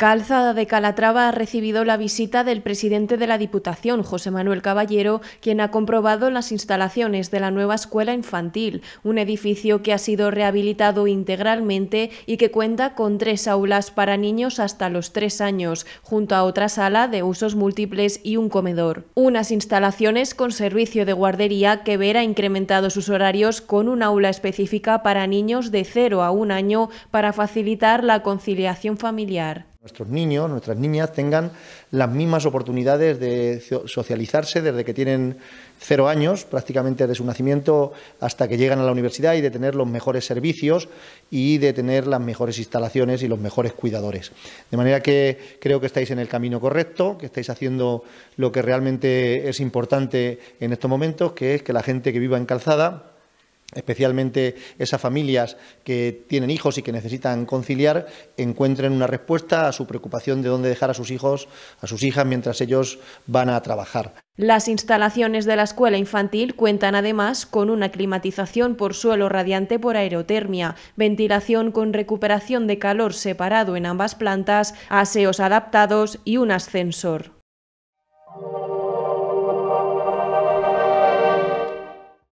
Calzada de Calatrava ha recibido la visita del presidente de la Diputación, José Manuel Caballero, quien ha comprobado las instalaciones de la nueva escuela infantil, un edificio que ha sido rehabilitado integralmente y que cuenta con tres aulas para niños hasta los tres años, junto a otra sala de usos múltiples y un comedor. Unas instalaciones con servicio de guardería que verá incrementado sus horarios con una aula específica para niños de 0 a 1 año para facilitar la conciliación familiar nuestros niños, nuestras niñas tengan las mismas oportunidades de socializarse desde que tienen cero años, prácticamente desde su nacimiento hasta que llegan a la universidad y de tener los mejores servicios y de tener las mejores instalaciones y los mejores cuidadores. De manera que creo que estáis en el camino correcto, que estáis haciendo lo que realmente es importante en estos momentos, que es que la gente que viva en calzada especialmente esas familias que tienen hijos y que necesitan conciliar, encuentren una respuesta a su preocupación de dónde dejar a sus hijos, a sus hijas, mientras ellos van a trabajar. Las instalaciones de la escuela infantil cuentan además con una climatización por suelo radiante por aerotermia, ventilación con recuperación de calor separado en ambas plantas, aseos adaptados y un ascensor.